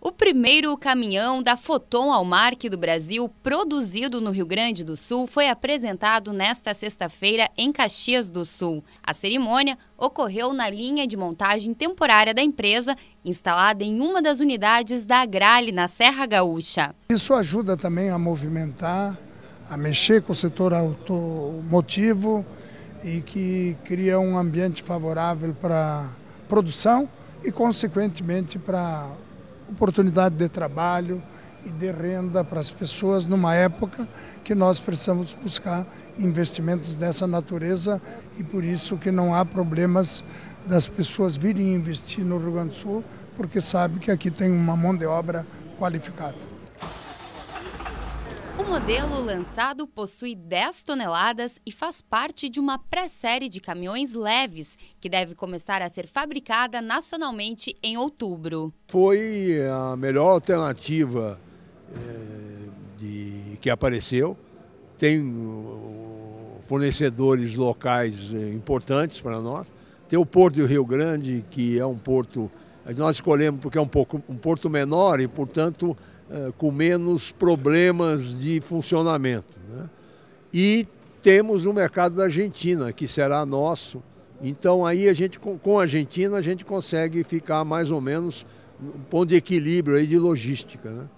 O primeiro caminhão da Foton ao Marque do Brasil, produzido no Rio Grande do Sul, foi apresentado nesta sexta-feira em Caxias do Sul. A cerimônia ocorreu na linha de montagem temporária da empresa, instalada em uma das unidades da Agrale, na Serra Gaúcha. Isso ajuda também a movimentar, a mexer com o setor automotivo, e que cria um ambiente favorável para produção e, consequentemente, para oportunidade de trabalho e de renda para as pessoas numa época que nós precisamos buscar investimentos dessa natureza e por isso que não há problemas das pessoas virem investir no Rio Grande do Sul, porque sabe que aqui tem uma mão de obra qualificada. O modelo lançado possui 10 toneladas e faz parte de uma pré-série de caminhões leves, que deve começar a ser fabricada nacionalmente em outubro. Foi a melhor alternativa é, de, que apareceu. Tem fornecedores locais eh, importantes para nós. Tem o Porto do Rio Grande, que é um porto nós escolhemos porque é um, pouco, um porto menor e, portanto, eh, com menos problemas de funcionamento. Né? E temos o mercado da Argentina, que será nosso. Então aí a gente, com a Argentina, a gente consegue ficar mais ou menos um ponto de equilíbrio aí de logística. Né?